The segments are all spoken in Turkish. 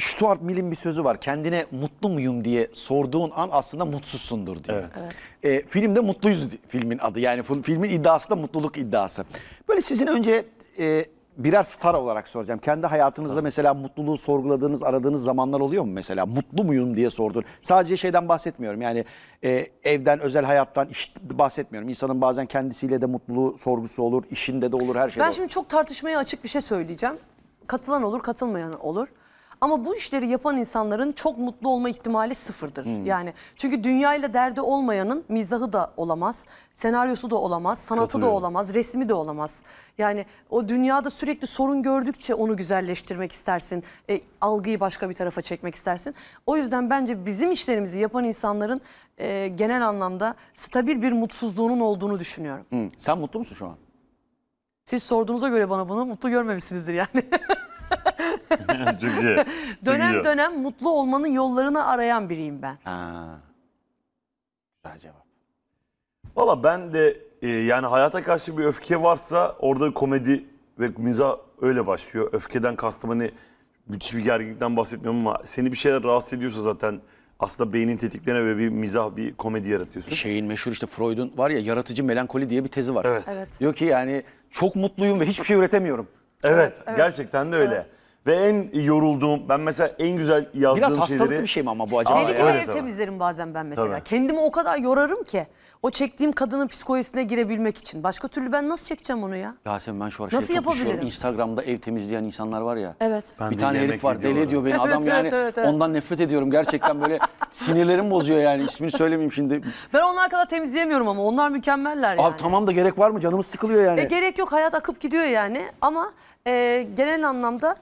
Stuart Mill'in bir sözü var. Kendine mutlu muyum diye sorduğun an aslında mutsuzsundur diyor. Evet. Evet. E, filmde mutluyuz filmin adı. Yani filmin iddiası da mutluluk iddiası. Böyle sizin önce e, birer star olarak soracağım. Kendi hayatınızda tamam. mesela mutluluğu sorguladığınız, aradığınız zamanlar oluyor mu mesela? Mutlu muyum diye sordun. Sadece şeyden bahsetmiyorum. Yani e, evden, özel hayattan iş bahsetmiyorum. İnsanın bazen kendisiyle de mutluluğu sorgusu olur, işinde de olur, her şeyde. Ben şimdi çok tartışmaya açık bir şey söyleyeceğim. Katılan olur, katılmayan olur. Ama bu işleri yapan insanların çok mutlu olma ihtimali sıfırdır. Hmm. Yani çünkü dünyayla derdi olmayanın mizahı da olamaz, senaryosu da olamaz, sanatı da olamaz, resmi de olamaz. Yani o dünyada sürekli sorun gördükçe onu güzelleştirmek istersin. E, algıyı başka bir tarafa çekmek istersin. O yüzden bence bizim işlerimizi yapan insanların e, genel anlamda stabil bir mutsuzluğunun olduğunu düşünüyorum. Hmm. Sen mutlu musun şu an? Siz sorduğunuza göre bana bunu mutlu görmemişsinizdir yani. çok dönem dönem mutlu olmanın yollarını arayan biriyim ben. Ha. Güzel cevap. Valla ben de e, yani hayata karşı bir öfke varsa orada komedi ve miza öyle başlıyor. Öfkeden kastım hani müthiş bir gerginlikten bahsetmiyorum ama seni bir şeyler rahatsız ediyorsa zaten aslında beynin tetiklerine ve bir mizah, bir komedi yaratıyorsun. Şeyin meşhur işte Freud'un var ya yaratıcı melankoli diye bir tezi var. Evet. evet. Diyor ki yani çok mutluyum ve hiçbir şey üretemiyorum. Evet, evet. gerçekten de öyle. Evet. Ve en yorulduğum, ben mesela en güzel yazdığım Biraz şeyleri... bir şey mi ama bu acaba? Aa, Delikleri evet, temizlerim bazen ben mesela. Tabii. Kendimi o kadar yorarım ki. O çektiğim kadının psikolojisine girebilmek için. Başka türlü ben nasıl çekeceğim onu ya? Yasemin ben şu an Nasıl yapabilirim? Instagram'da ev temizleyen insanlar var ya. Evet. Ben bir tane herif var deli ediyor beni. Adam evet, yani evet, evet. ondan nefret ediyorum. Gerçekten böyle sinirlerim bozuyor yani. İsmini söylemeyeyim şimdi. Ben onlar kadar temizleyemiyorum ama onlar mükemmeller yani. Abi tamam da gerek var mı? Canımız sıkılıyor yani. E, gerek yok hayat akıp gidiyor yani. Ama e, genel anlamda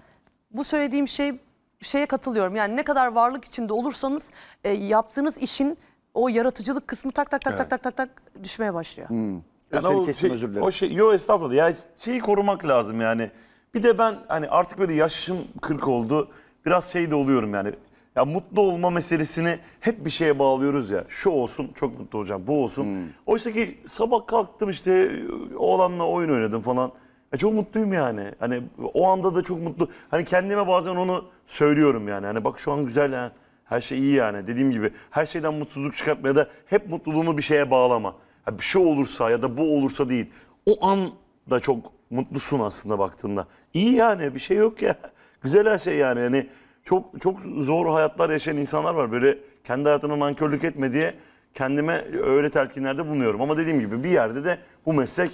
bu söylediğim şey şeye katılıyorum. Yani ne kadar varlık içinde olursanız e, yaptığınız işin o yaratıcılık kısmı tak tak tak Evet. tak tak tak tak düşmeye başlıyor. Hmm. Yani Seni o kestim, şey, özür O şey, yo estağfurullah. Ya şeyi korumak lazım yani. Bir de ben hani artık böyle yaşım 40 oldu. Biraz şey de oluyorum yani. Ya mutlu olma meselesini hep bir şeye bağlıyoruz ya. Şu olsun çok mutlu olacağım, bu olsun. Hmm. Oysa ki sabah kalktım işte oğlanla oyun oynadım falan. Ya çok mutluyum yani. Hani o anda da çok mutlu. Hani kendime bazen onu söylüyorum yani. Hani bak şu an güzel ha. Her şey iyi yani. Dediğim gibi her şeyden mutsuzluk çıkartma ya da hep mutluluğunu bir şeye bağlama. Ya bir şey olursa ya da bu olursa değil. O an da çok mutlusun aslında baktığında. İyi yani bir şey yok ya. Güzel her şey yani. yani çok çok zor hayatlar yaşayan insanlar var. Böyle kendi hayatına nankörlük etme diye kendime öyle telkinlerde bulunuyorum. Ama dediğim gibi bir yerde de bu meslek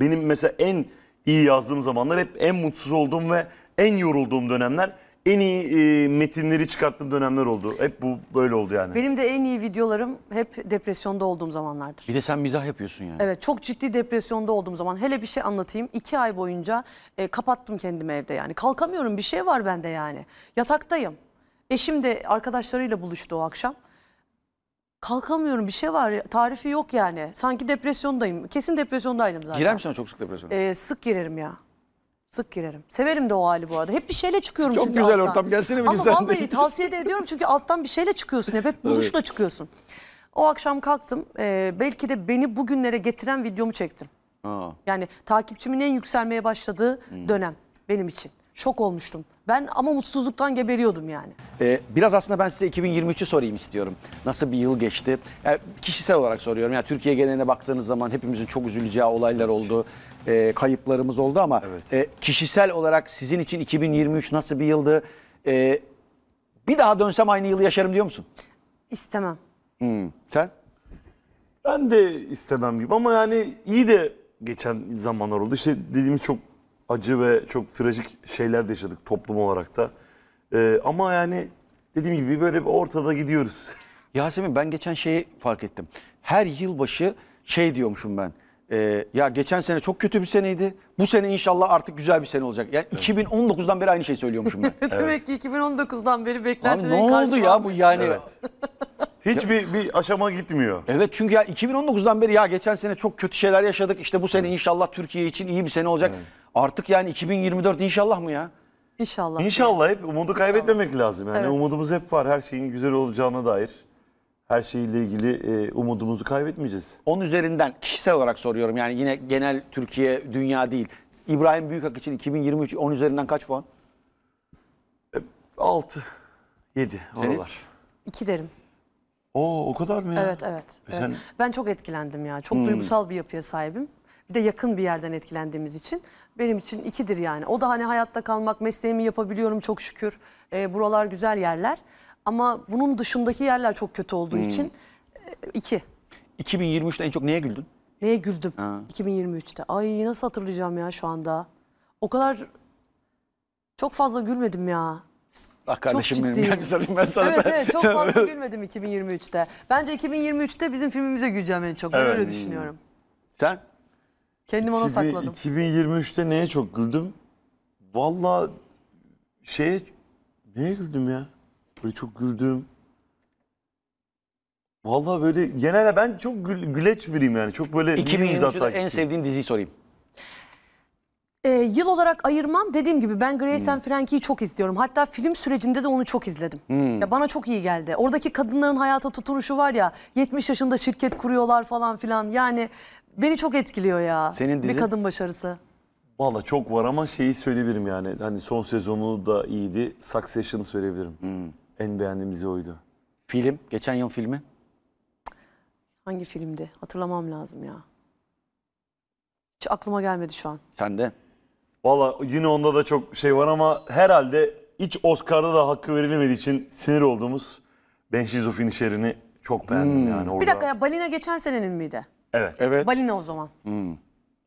benim mesela en iyi yazdığım zamanlar hep en mutsuz olduğum ve en yorulduğum dönemler en iyi e, metinleri çıkarttığım dönemler oldu. Hep bu böyle oldu yani. Benim de en iyi videolarım hep depresyonda olduğum zamanlardır. Bir de sen mizah yapıyorsun yani. Evet çok ciddi depresyonda olduğum zaman hele bir şey anlatayım. İki ay boyunca e, kapattım kendimi evde yani. Kalkamıyorum bir şey var bende yani. Yataktayım. Eşim de arkadaşlarıyla buluştu o akşam. Kalkamıyorum bir şey var tarifi yok yani. Sanki depresyondayım. Kesin depresyondaydım zaten. Girer misin çok sık depresyona? Ee, sık girerim ya. Sık girerim. Severim de o hali bu arada. Hep bir şeyle çıkıyorum Çok çünkü güzel alttan. ortam gelsene bir Ama güzel. Ama vallahi tavsiye de ediyorum çünkü alttan bir şeyle çıkıyorsun hep. Hep buluşla evet. çıkıyorsun. O akşam kalktım. E, belki de beni bugünlere getiren videomu çektim. Aa. Yani takipçimin en yükselmeye başladığı hmm. dönem benim için. Şok olmuştum. Ben ama mutsuzluktan geberiyordum yani. Ee, biraz aslında ben size 2023'ü sorayım istiyorum. Nasıl bir yıl geçti? Yani e, kişisel olarak soruyorum. Yani Türkiye geneline baktığınız zaman hepimizin çok üzüleceği olaylar oldu e, kayıplarımız oldu ama Evet. e, kişisel olarak sizin için 2023 nasıl bir yıldı? E, bir daha dönsem aynı yılı yaşarım diyor musun? İstemem. Hmm, sen? Ben de istemem gibi ama yani iyi de geçen zamanlar oldu. İşte dediğimiz çok acı ve çok trajik şeyler de yaşadık toplum olarak da. Ee, ama yani dediğim gibi böyle bir ortada gidiyoruz. Yasemin ben geçen şeyi fark ettim. Her yılbaşı şey diyormuşum ben. Ee, ya geçen sene çok kötü bir seneydi. Bu sene inşallah artık güzel bir sene olacak. Yani 2019'dan beri aynı şeyi söylüyormuşum ben. Demek ki 2019'dan beri Abi beklentilerin ne oldu ya bu yani? Evet. Hiçbir bir aşama gitmiyor. Evet çünkü ya 2019'dan beri ya geçen sene çok kötü şeyler yaşadık. İşte bu sene inşallah Türkiye için iyi bir sene olacak. Artık yani 2024 inşallah mı ya? İnşallah. İnşallah hep umudu kaybetmemek lazım. Yani Evet. umudumuz hep var her şeyin güzel olacağına dair her şeyle ilgili e, umudumuzu kaybetmeyeceğiz. Onun üzerinden kişisel olarak soruyorum. Yani yine genel Türkiye, dünya değil. İbrahim Büyükak için 2023 10 üzerinden kaç puan? 6, e, 7 Senin? oralar. İki derim. Oo o kadar mı ya? Evet evet. E sen- Ben çok etkilendim ya. Çok hmm. duygusal bir yapıya sahibim. Bir de yakın bir yerden etkilendiğimiz için benim için ikidir yani. O da hani hayatta kalmak, mesleğimi yapabiliyorum çok şükür. E, buralar güzel yerler. Ama bunun dışındaki yerler çok kötü olduğu hmm. için e, iki. 2023'te en çok neye güldün? Neye güldüm Ha. 2023'te? Ay nasıl hatırlayacağım ya şu anda? O kadar çok fazla gülmedim ya. Ah kardeşim benim gel bir sarılayım ben sana. Evet evet çok fazla gülmedim 2023'te. Bence 2023'te bizim filmimize güleceğim en çok. Evet. öyle düşünüyorum. Sen? Kendim ona sakladım. 2023'te neye çok güldüm? Valla şeye neye güldüm ya? Böyle çok güldüğüm. Vallahi böyle genelde ben çok gül, güleç biriyim yani. Çok böyle 2023'te en sevdiğin diziyi sorayım. E, yıl olarak ayırmam dediğim gibi ben Grace hmm. and Frankie'yi çok izliyorum. Hatta film sürecinde de onu çok izledim. Hmm. Ya bana çok iyi geldi. Oradaki kadınların hayata tutunuşu var ya 70 yaşında şirket kuruyorlar falan filan. Yani beni çok etkiliyor ya. Senin dizi. Bir kadın başarısı. Valla çok var ama şeyi söyleyebilirim yani. Hani son sezonu da iyiydi. Succession'ı söyleyebilirim. Hmm. En beğendiğim dizi oydu. Film, geçen yıl filmi. Hangi filmdi? Hatırlamam lazım ya. Hiç aklıma gelmedi şu an. Sen de. Valla yine onda da çok şey var ama herhalde hiç Oscar'da da hakkı verilmediği için sinir olduğumuz Ben Şizofin şerini çok beğendim hmm. yani orada. Bir dakika ya balina geçen senenin miydi? Evet. Evet. Balina o zaman. Hmm.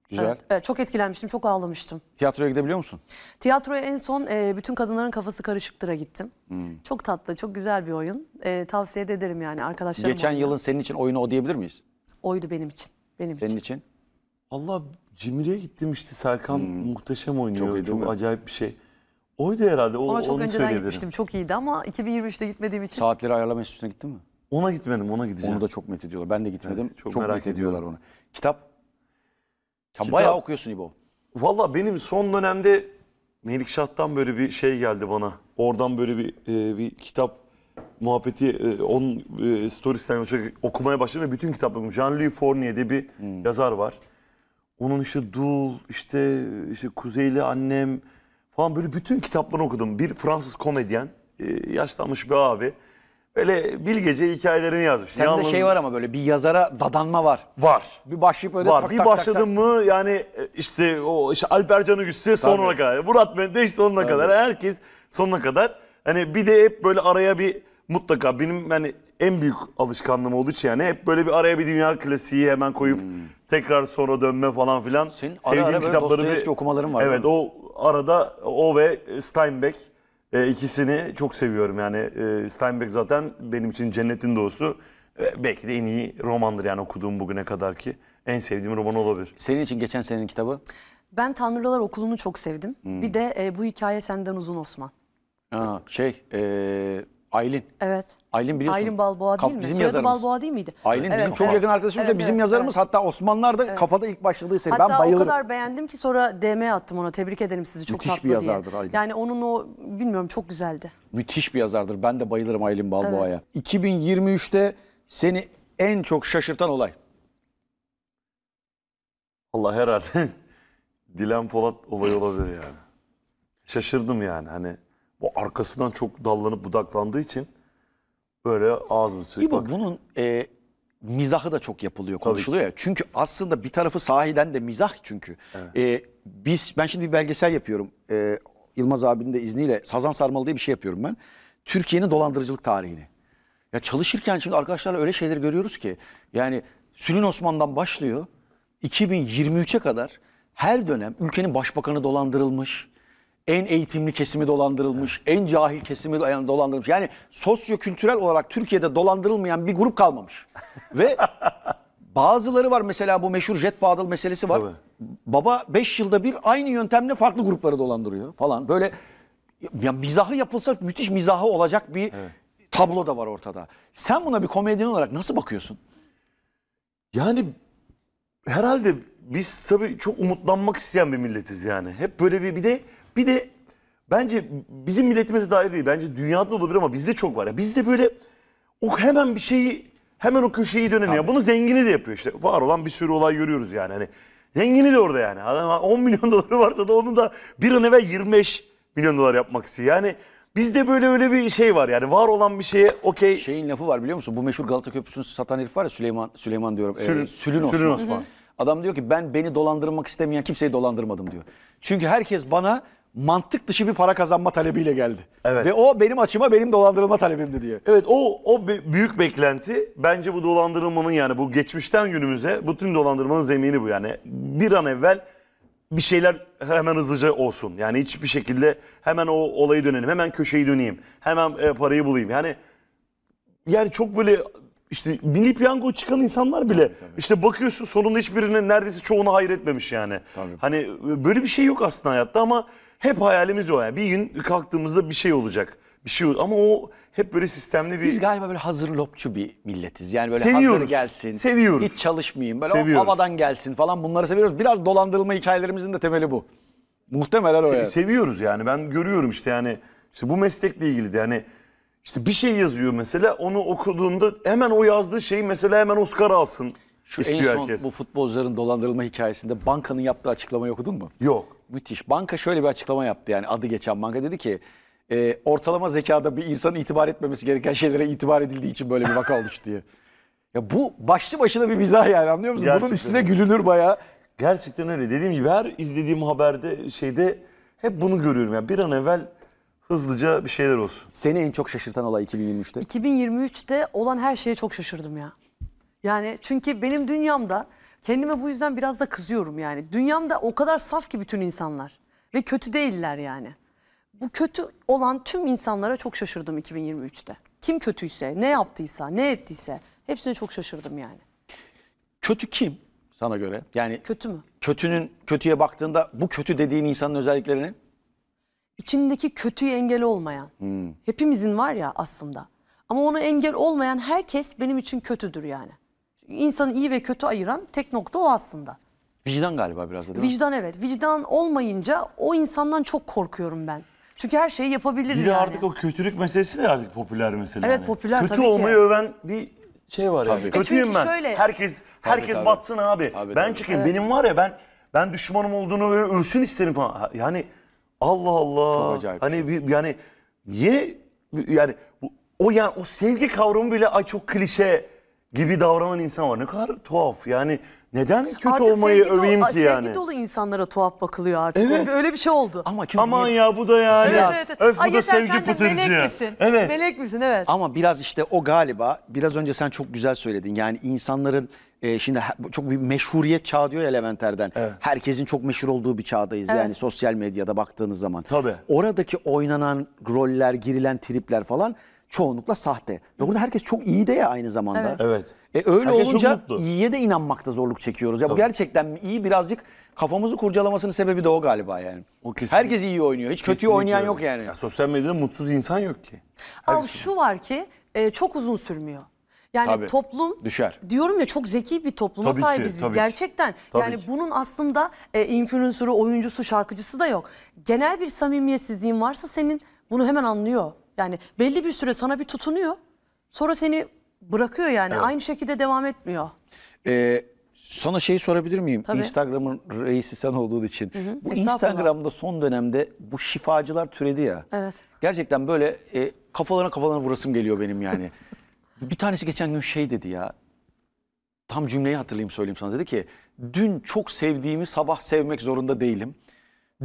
Güzel. Evet, çok etkilenmiştim, çok ağlamıştım. Tiyatroya gidebiliyor musun? Tiyatroya en son e, Bütün Kadınların Kafası Karışıktır'a gittim. Hmm. Çok tatlı, çok güzel bir oyun. E, tavsiye ederim yani arkadaşlarım. Geçen oynayan. yılın senin için oyunu o diyebilir miyiz? Oydu benim için. Benim senin için. için? Allah Cimri'ye gittim işte Serkan hmm. muhteşem oynuyor. Çok, çok acayip bir şey. Oydu herhalde. O, Ona çok onu önceden söyledim. gitmiştim. Çok iyiydi ama 2023'te gitmediğim için. Saatleri ayarlama enstitüsüne gittin mi? Ona gitmedim, ona gideceğim. Onu da çok met ediyorlar. Ben de gitmedim. Evet, çok, çok merak met ediyorlar onu. Kitap? Sen Kitap- bayağı okuyorsun İbo. Valla benim son dönemde Melikşah'tan böyle bir şey geldi bana. Oradan böyle bir e, bir kitap muhabbeti e, onun e, storiesinden okumaya başladım ve bütün kitaplarım. Jean-Louis Fournier diye bir hmm. yazar var. Onun işte Dul, işte işte Kuzeyli Annem falan böyle bütün kitaplarını okudum. Bir Fransız komedyen, e, yaşlanmış bir abi. Böyle bilgece hikayelerini yazmış. Sende Yalnız... şey var ama böyle bir yazara dadanma var. Var. Bir başlayıp öyle var. tak bir tak başladın mı yani e, işte o işte Alper Can'ı güçse sonuna kadar. Murat Mendeş sonuna Tabii. kadar. Herkes sonuna kadar. Hani bir de hep böyle araya bir mutlaka benim yani en büyük alışkanlığım olduğu için yani hep böyle bir araya bir dünya klasiği hemen koyup hmm. tekrar sonra dönme falan filan. Senin Sevdiğim ara ara kitapları bir okumalarım var. Evet o arada o ve Steinbeck e, ikisini çok seviyorum yani. E, Steinbeck zaten benim için cennetin dostu. E, belki de en iyi romandır yani okuduğum bugüne kadar ki. En sevdiğim roman olabilir. Senin için geçen senenin kitabı? Ben Tanrılar Okulu'nu çok sevdim. Hmm. Bir de e, bu hikaye senden uzun Osman. Aa, şey, e, Aylin. Evet. Aylin biliyorsun. Aylin Balboa değil mi? Bizim Soyadı yazarımız. Balboa değil miydi? Aylin evet. bizim çok yakın arkadaşımız evet, bizim evet, yazarımız. Evet. Hatta Osmanlılar da evet. kafada ilk başladığı seri. ben bayılırım. Hatta o kadar beğendim ki sonra DM attım ona. Tebrik ederim sizi çok Müthiş tatlı bir yazardır diye. Aylin. Yani onun o bilmiyorum çok güzeldi. Müthiş bir yazardır. Ben de bayılırım Aylin Balboa'ya. Evet. 2023'te seni en çok şaşırtan olay? Allah herhalde Dilan Polat olayı olabilir yani. Şaşırdım yani hani o arkasından çok dallanıp budaklandığı için böyle mı ağzımızı İbo bunun e, mizahı da çok yapılıyor, konuşuluyor ya. Çünkü aslında bir tarafı sahiden de mizah çünkü. Evet. E, biz ben şimdi bir belgesel yapıyorum. E, Yılmaz abinin de izniyle Sazan Sarmalı diye bir şey yapıyorum ben. Türkiye'nin dolandırıcılık tarihini. Ya çalışırken şimdi arkadaşlarla öyle şeyler görüyoruz ki. Yani Sülün Osman'dan başlıyor 2023'e kadar her dönem ülkenin başbakanı dolandırılmış en eğitimli kesimi dolandırılmış, en cahil kesimi dolandırılmış. Yani sosyo-kültürel olarak Türkiye'de dolandırılmayan bir grup kalmamış. Ve bazıları var mesela bu meşhur Jet Fadıl meselesi var. Tabii. Baba 5 yılda bir aynı yöntemle farklı grupları dolandırıyor falan. Böyle ya mizahı yapılsa müthiş mizahı olacak bir evet. tablo da var ortada. Sen buna bir komedyen olarak nasıl bakıyorsun? Yani herhalde biz tabii çok umutlanmak isteyen bir milletiz yani. Hep böyle bir bir de bir de bence bizim milletimize dair değil. Bence dünyada olabilir ama bizde çok var. Ya. Bizde böyle o hemen bir şeyi hemen o köşeyi dönemiyor. Tabii. Bunu zengini de yapıyor işte. Var olan bir sürü olay görüyoruz yani. Hani zengini de orada yani. Adam 10 milyon doları varsa da onun da bir an evvel 25 milyon dolar yapmak istiyor. Yani Bizde böyle öyle bir şey var yani var olan bir şeye okey. Şeyin lafı var biliyor musun? Bu meşhur Galata Köprüsü'nü satan herif var ya Süleyman Süleyman diyorum. Sülün, e, ee, Sülün Osman. Osman. Adam diyor ki ben beni dolandırmak istemeyen kimseyi dolandırmadım diyor. Çünkü herkes bana mantık dışı bir para kazanma talebiyle geldi. Evet. Ve o benim açıma benim dolandırılma talebimdi diye. Evet o o büyük beklenti bence bu dolandırılmanın yani bu geçmişten günümüze bütün dolandırmanın zemini bu yani. Bir an evvel bir şeyler hemen hızlıca olsun. Yani hiçbir şekilde hemen o olayı dönelim. Hemen köşeyi döneyim. Hemen e, parayı bulayım. Yani yani çok böyle işte mini piyango çıkan insanlar bile tabii, tabii. işte bakıyorsun sonunda hiçbirinin neredeyse çoğunu etmemiş yani. Tabii. Hani e, böyle bir şey yok aslında hayatta ama hep hayalimiz o yani. Bir gün kalktığımızda bir şey olacak. Bir şey olur. ama o hep böyle sistemli bir... Biz galiba böyle hazır lopçu bir milletiz. Yani böyle Seviyoruz. hazır gelsin. Seviyoruz. Hiç çalışmayayım. Böyle Seviyoruz. havadan gelsin falan bunları seviyoruz. Biraz dolandırılma hikayelerimizin de temeli bu. Muhtemelen o Se- yani. Seviyoruz yani. Ben görüyorum işte yani işte bu meslekle ilgili de yani işte bir şey yazıyor mesela onu okuduğunda hemen o yazdığı şey mesela hemen Oscar alsın. Şu en son herkes. bu futbolcuların dolandırılma hikayesinde bankanın yaptığı açıklamayı okudun mu? Yok müthiş. Banka şöyle bir açıklama yaptı yani adı geçen banka dedi ki e, ortalama zekada bir insanın itibar etmemesi gereken şeylere itibar edildiği için böyle bir vaka oluştu diye. Ya bu başlı başına bir mizah yani anlıyor musun? Gerçekten. Bunun üstüne gülünür bayağı. Gerçekten öyle. Dediğim gibi her izlediğim haberde şeyde hep bunu görüyorum. Yani bir an evvel hızlıca bir şeyler olsun. Seni en çok şaşırtan olay 2023'te. 2023'te olan her şeye çok şaşırdım ya. Yani çünkü benim dünyamda Kendime bu yüzden biraz da kızıyorum yani. Dünyamda o kadar saf ki bütün insanlar. Ve kötü değiller yani. Bu kötü olan tüm insanlara çok şaşırdım 2023'te. Kim kötüyse, ne yaptıysa, ne ettiyse hepsine çok şaşırdım yani. Kötü kim sana göre? Yani kötü mü? Kötünün kötüye baktığında bu kötü dediğin insanın özelliklerini? İçindeki kötüyü engel olmayan. Hmm. Hepimizin var ya aslında. Ama ona engel olmayan herkes benim için kötüdür yani insanı iyi ve kötü ayıran tek nokta o aslında. Vicdan galiba biraz da değil mi? Vicdan evet. Vicdan olmayınca o insandan çok korkuyorum ben. Çünkü her şeyi yapabilir Bir de artık o kötülük meselesi de artık popüler mesele. Evet yani. popüler Kötü tabii olmayı öven bir şey var Tabii. yani. E Kötüyüm çünkü ben. şöyle- Herkes herkes tabii. batsın abi. Tabii, ben tabii. çıkayım. Benim var ya ben ben düşmanım olduğunu böyle ölsün isterim falan. Yani Allah Allah. Çok acayip bir Hani şey. bir, yani niye yani bu, o yani o sevgi kavramı bile ay çok klişe gibi davranan insan var. Ne kadar tuhaf yani neden kötü artık olmayı öveyim ki yani? Sevgi dolu insanlara tuhaf bakılıyor artık. Evet. Öyle, bir şey oldu. Ama çünkü Aman ya bu da yani? Evet, evet, evet. Öf bu Ay, da yeter, sevgi sen pıtırcı. Melek misin? Evet. Melek misin evet. Ama biraz işte o galiba biraz önce sen çok güzel söyledin. Yani insanların e, şimdi çok bir meşhuriyet çağı diyor ya Levent Evet. Herkesin çok meşhur olduğu bir çağdayız. Evet. Yani sosyal medyada baktığınız zaman. Tabii. Oradaki oynanan roller, girilen tripler falan çoğunlukla sahte. ve burada herkes çok iyi de ya aynı zamanda. Evet. E öyle Herkes çok olunca mutlu. iyiye de inanmakta zorluk çekiyoruz. Ya bu gerçekten iyi birazcık kafamızı kurcalamasının sebebi de o galiba yani. O Herkes iyi oynuyor. Hiç kötü oynayan öyle. yok yani. Ya sosyal medyada mutsuz insan yok ki. Al şu var ki e, çok uzun sürmüyor. Yani Tabii, toplum düşer. diyorum ya çok zeki bir topluma Tabii ki, sahibiz biz tabii gerçekten. Tabii yani ki. bunun aslında e, influencer'ı, oyuncusu, şarkıcısı da yok. Genel bir samimiyetsizliğin varsa senin bunu hemen anlıyor yani belli bir süre sana bir tutunuyor. Sonra seni bırakıyor yani. Evet. Aynı şekilde devam etmiyor. Ee, sana şey sorabilir miyim? Tabii. Instagram'ın reisi sen olduğun için. Hı hı. Bu Instagram'da son dönemde bu şifacılar türedi ya. Evet. Gerçekten böyle e, kafalarına kafalarına vurasım geliyor benim yani. bir tanesi geçen gün şey dedi ya. Tam cümleyi hatırlayayım söyleyeyim sana. Dedi ki dün çok sevdiğimi sabah sevmek zorunda değilim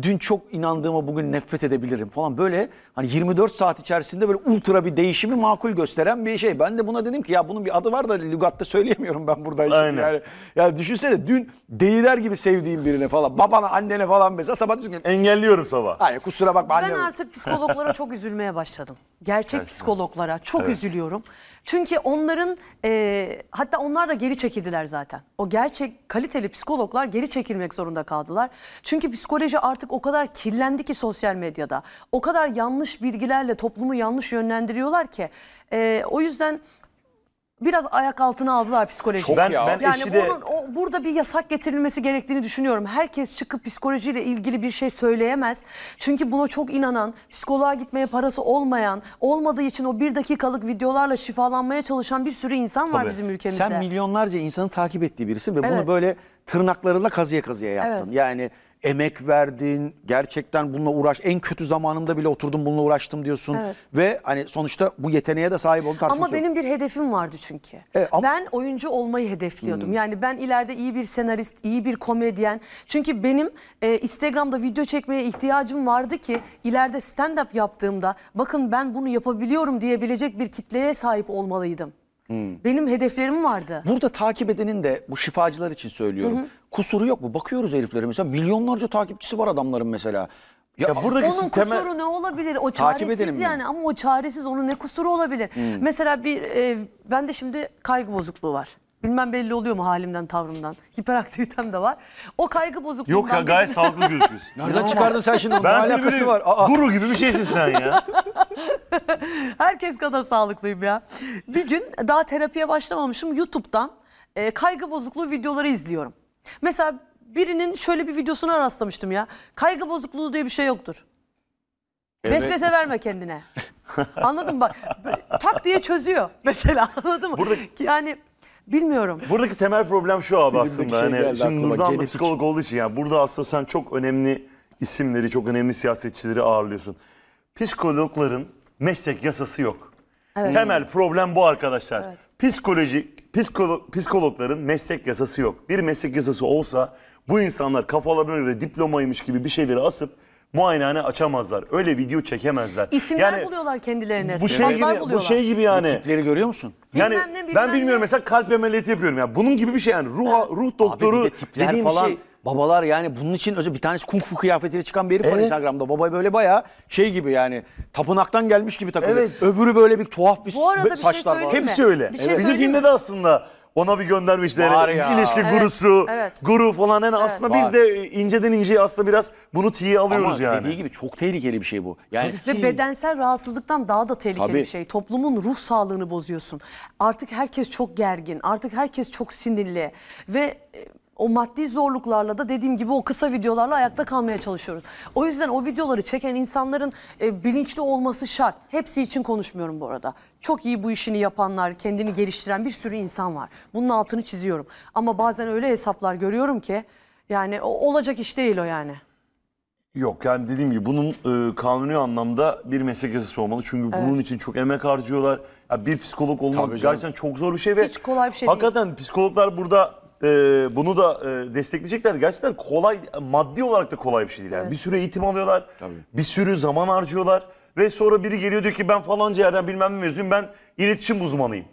dün çok inandığıma bugün nefret edebilirim falan böyle hani 24 saat içerisinde böyle ultra bir değişimi makul gösteren bir şey. Ben de buna dedim ki ya bunun bir adı var da lügatta söyleyemiyorum ben burada. Aynen. Şimdi yani, yani düşünsene dün deliler gibi sevdiğim birine falan babana annene falan mesela sabah diyorsun engelliyorum sabah. Hayır kusura bakma anne. Ben artık psikologlara çok üzülmeye başladım. Gerçek Gerçekten. psikologlara çok evet. üzülüyorum. Çünkü onların e, hatta onlar da geri çekildiler zaten. O gerçek kaliteli psikologlar geri çekilmek zorunda kaldılar. Çünkü psikoloji artık artık o kadar kirlendi ki sosyal medyada. O kadar yanlış bilgilerle toplumu yanlış yönlendiriyorlar ki. E, o yüzden biraz ayak altına aldılar psikolojiyi. Çok ben, ya. ben yani eşi bunun, o, burada bir yasak getirilmesi gerektiğini düşünüyorum. Herkes çıkıp psikolojiyle ilgili bir şey söyleyemez. Çünkü buna çok inanan, psikoloğa gitmeye parası olmayan, olmadığı için o bir dakikalık videolarla şifalanmaya çalışan bir sürü insan var bizim ülkemizde. Sen milyonlarca insanı takip ettiği birisin ve evet. bunu böyle tırnaklarıyla kazıya kazıya yaptın. Evet. Yani emek verdin, gerçekten bununla uğraş. En kötü zamanımda bile oturdum bununla uğraştım diyorsun. Evet. Ve hani sonuçta bu yeteneğe de sahip oldun. Ama benim bir hedefim vardı çünkü. Evet, ama... Ben oyuncu olmayı hedefliyordum. Hmm. Yani ben ileride iyi bir senarist, iyi bir komedyen. Çünkü benim e, Instagram'da video çekmeye ihtiyacım vardı ki ileride stand-up yaptığımda bakın ben bunu yapabiliyorum diyebilecek bir kitleye sahip olmalıydım. Hmm. Benim hedeflerim vardı. Burada takip edenin de bu şifacılar için söylüyorum. Hı hı kusuru yok mu? Bakıyoruz heriflere mesela milyonlarca takipçisi var adamların mesela. Ya, ya buradaki onun sisteme... kusuru ne olabilir? O çaresiz yani mi? ama o çaresiz onun ne kusuru olabilir? Hmm. Mesela bir e, ben de şimdi kaygı bozukluğu var. Bilmem belli oluyor mu halimden, tavrımdan. Hiperaktivitem de var. O kaygı bozukluğu. Yok ya gayet sağlıklı gözüküyorsun. Nereden çıkardın sen şimdi? Ben alakası var. Aa. Guru gibi bir şeysin sen ya. Herkes kadar sağlıklıyım ya. Bir gün daha terapiye başlamamışım. YouTube'dan e, kaygı bozukluğu videoları izliyorum. Mesela birinin şöyle bir videosuna rastlamıştım ya. Kaygı bozukluğu diye bir şey yoktur. Evet. Vesvese verme kendine. Anladın mı? Bak tak diye çözüyor mesela anladın mı? Buradaki, yani bilmiyorum. Buradaki temel problem şu abi aslında. Şey hani şimdi Nurdan da psikolog olduğu için yani burada aslında sen çok önemli isimleri, çok önemli siyasetçileri ağırlıyorsun. Psikologların meslek yasası yok. Evet. Temel problem bu arkadaşlar. Evet. Psikoloji psikolog, psikologların meslek yasası yok. Bir meslek yasası olsa bu insanlar kafalarına göre diplomaymış gibi bir şeyleri asıp muayenehane açamazlar. Öyle video çekemezler. İsimler yani, buluyorlar kendilerine. Bu şey gibi, buluyorlar. bu şey gibi yani. Bu tipleri görüyor musun? Yani bilmem ne, bilmem ben bilmiyorum ne. mesela kalp ameliyatı yapıyorum. Yani bunun gibi bir şey yani ruh ruh doktoru Abi bir de tipler dediğim falan. şey babalar yani bunun için özel bir tanesi kung fu kıyafetiyle çıkan bir herif evet. var Instagram'da. Baba böyle bayağı şey gibi yani tapınaktan gelmiş gibi takılıyor. Evet. Öbürü böyle bir tuhaf bir, Bu arada bir şey saçlar şey var. Hepsi öyle. Bir şey Bizim filmde de aslında ona bir göndermişler. Var ya. İlişki gurusu, evet. guru falan. Yani evet. Aslında var. biz de inceden inceye aslında biraz bunu tiye alıyoruz Ama yani. dediği gibi çok tehlikeli bir şey bu. Yani Ve bedensel rahatsızlıktan daha da tehlikeli Tabii. bir şey. Toplumun ruh sağlığını bozuyorsun. Artık herkes çok gergin. Artık herkes çok sinirli. Ve e, o maddi zorluklarla da dediğim gibi o kısa videolarla ayakta kalmaya çalışıyoruz. O yüzden o videoları çeken insanların e, bilinçli olması şart. Hepsi için konuşmuyorum bu arada. Çok iyi bu işini yapanlar, kendini geliştiren bir sürü insan var. Bunun altını çiziyorum. Ama bazen öyle hesaplar görüyorum ki yani o, olacak iş değil o yani. Yok yani dediğim gibi bunun e, kanuni anlamda bir meslek yasası olmalı. Çünkü evet. bunun için çok emek harcıyorlar. Ya bir psikolog olmak gerçekten çok zor bir şey ve Hiç kolay bir şey hakikaten değil. psikologlar burada e, bunu da e, destekleyecekler. Gerçekten kolay, maddi olarak da kolay bir şey değil. Yani evet. Bir sürü eğitim alıyorlar, Tabii. bir sürü zaman harcıyorlar. Ve sonra biri geliyor diyor ki ben falanca yerden bilmem ne mezunum, ben iletişim uzmanıyım.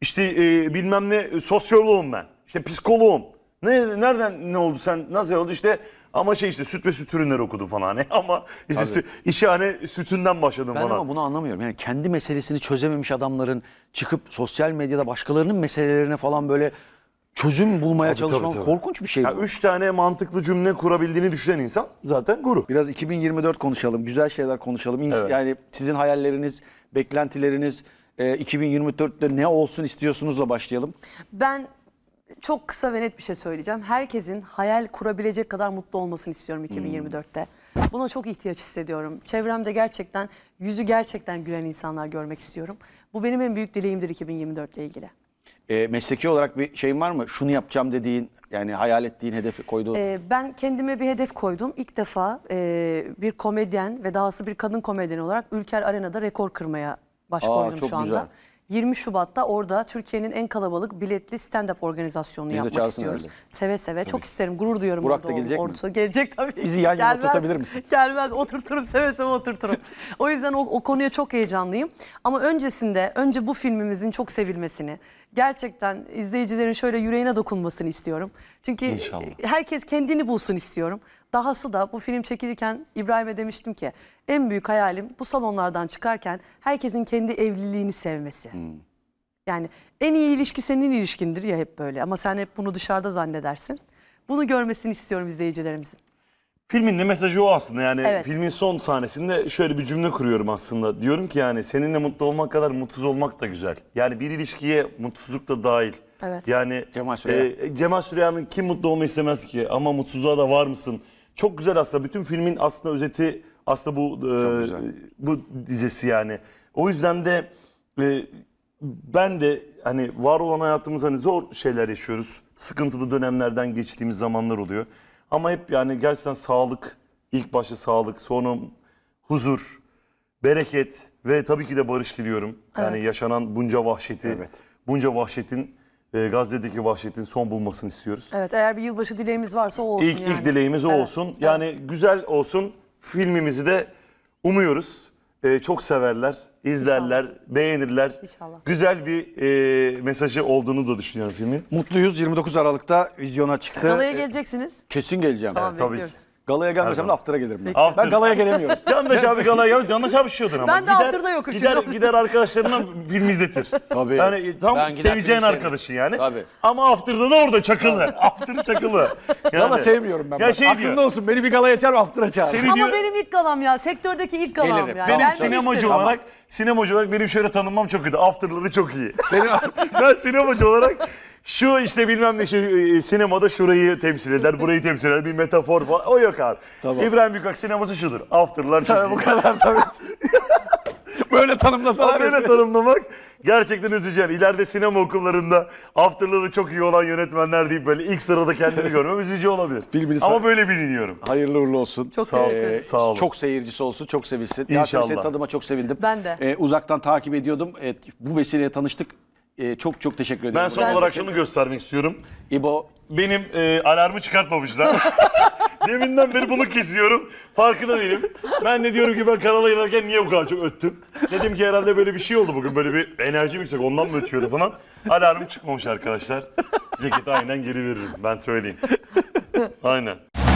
İşte e, bilmem ne e, sosyoloğum ben, işte psikoloğum. Ne, nereden ne oldu sen, nasıl oldu işte ama şey işte süt ve süt ürünleri okudum falan hani ama işte sü, işe hani sütünden başladım ben falan. Ben ama bunu anlamıyorum. Yani kendi meselesini çözememiş adamların çıkıp sosyal medyada başkalarının meselelerine falan böyle çözüm bulmaya tabii, çalışman tabii, tabii. korkunç bir şey. Yani üç tane mantıklı cümle kurabildiğini düşünen insan zaten guru. Biraz 2024 konuşalım, güzel şeyler konuşalım. İns- Evet. Yani sizin hayalleriniz, beklentileriniz, 2024'te e, ne olsun istiyorsunuzla başlayalım. Ben çok kısa ve net bir şey söyleyeceğim. Herkesin hayal kurabilecek kadar mutlu olmasını istiyorum 2024'te. Buna çok ihtiyaç hissediyorum. Çevremde gerçekten yüzü gerçekten gülen insanlar görmek istiyorum. Bu benim en büyük dileğimdir 2024 ile ilgili. E, mesleki olarak bir şeyin var mı? Şunu yapacağım dediğin, yani hayal ettiğin, hedefi koyduğun. E, ben kendime bir hedef koydum. İlk defa e, bir komedyen ve dahası bir kadın komedyen olarak Ülker Arena'da rekor kırmaya baş Aa, koydum çok şu anda. Güzel. 20 Şubat'ta orada Türkiye'nin en kalabalık biletli stand-up organizasyonunu Biz yapmak istiyoruz. Herhalde. Seve seve. Tabii. Çok isterim. Gurur duyuyorum. Burak da gelecek orta. mi? Gelecek tabii. Bizi yan yana oturtabilir misin? Gelmez. Oturturum. Seve seve oturturum. o yüzden o, o konuya çok heyecanlıyım. Ama öncesinde önce bu filmimizin çok sevilmesini, gerçekten izleyicilerin şöyle yüreğine dokunmasını istiyorum. Çünkü İnşallah. herkes kendini bulsun istiyorum. Dahası da bu film çekilirken İbrahim'e demiştim ki en büyük hayalim bu salonlardan çıkarken herkesin kendi evliliğini sevmesi. Hmm. Yani en iyi ilişki senin ilişkindir ya hep böyle ama sen hep bunu dışarıda zannedersin. Bunu görmesini istiyorum izleyicilerimizin. Filmin de mesajı o aslında yani Evet. filmin son sahnesinde şöyle bir cümle kuruyorum aslında. Diyorum ki yani seninle mutlu olmak kadar mutsuz olmak da güzel. Yani bir ilişkiye mutsuzluk da dahil. Evet. Yani Cemal Süreya. e, Cemal Süreya'nın kim mutlu olmayı istemez ki ama mutsuzluğa da var mısın? Çok güzel aslında bütün filmin aslında özeti aslında bu e, bu dizesi yani. O yüzden de e, ben de hani var olan hayatımız hani zor şeyler yaşıyoruz. Sıkıntılı dönemlerden geçtiğimiz zamanlar oluyor. Ama hep yani gerçekten sağlık, ilk başta sağlık, sonum huzur, bereket ve tabii ki de barış diliyorum. Yani Evet. yaşanan bunca vahşeti, Evet. bunca vahşetin, e, Gazze'deki vahşetin son bulmasını istiyoruz. Evet eğer bir yılbaşı dileğimiz varsa o olsun İlk, yani. ilk dileğimiz o Evet, olsun. Yani güzel olsun. Filmimizi de umuyoruz. Ee, çok severler izlerler, İnşallah. beğenirler. İnşallah. Güzel bir e, mesajı olduğunu da düşünüyorum filmin. Mutluyuz. 29 Aralık'ta vizyona çıktı. Kalaya e, geleceksiniz. Kesin geleceğim. Tamam, tabii. bekliyoruz. Galaya gelmesem de after'a gelirim ben. After. Ben galaya gelemiyorum. Candaş abi galaya gelmiş. Candaş abi şişiyordun ama. Ben de gider, after'da yokum gider, şimdi. Gider arkadaşlarına film izletir. Tabii. Yani e, tam ben seveceğin arkadaşın yani. Tabii. Ama after'da da orada çakılı. after çakılı. Yani, ama sevmiyorum ben. Ya ben. şey Aklında diyor. olsun beni bir galaya çağır after'a çağır. Seni ama diyor, benim ilk galam ya. Sektördeki ilk galam gelirim. yani. Benim ben sinemacı isterim. olarak ama. sinemacı olarak benim şöyle tanınmam çok iyi. After'ları çok iyi. Senin, ben sinemacı olarak şu işte bilmem ne şey, e, sinemada şurayı temsil eder, burayı temsil eder. Bir metafor falan. O yok abi. Tamam. İbrahim Büyükak sineması şudur. After'lar Tabii bu kadar tabii. böyle tanımlasana. Böyle tanımlamak gerçekten üzücü. İleride sinema okullarında afterları çok iyi olan yönetmenler deyip böyle ilk sırada kendini görmem üzücü olabilir. Filminiz Ama böyle biliniyorum. Hayırlı uğurlu olsun. Çok sağ teşekkür ederim. Sağ olun. Çok seyircisi olsun, çok sevilsin. İnşallah. Ya, senin tadıma çok sevindim. Ben de. Ee, uzaktan takip ediyordum. Evet, bu vesileyle tanıştık. E, çok çok teşekkür ederim. Ben son Ben olarak şunu göstermek istiyorum. İbo Benim e, alarmı çıkartmamışlar. Deminden beri bunu kesiyorum. Farkında değilim. Ben ne diyorum ki ben kanala girerken niye bu kadar çok öttüm? Dedim ki herhalde böyle bir şey oldu bugün. Böyle bir enerjim yüksek ondan mı ötüyorum falan. Alarmım çıkmamış arkadaşlar. Ceketi aynen geri veririm ben söyleyeyim. Aynen.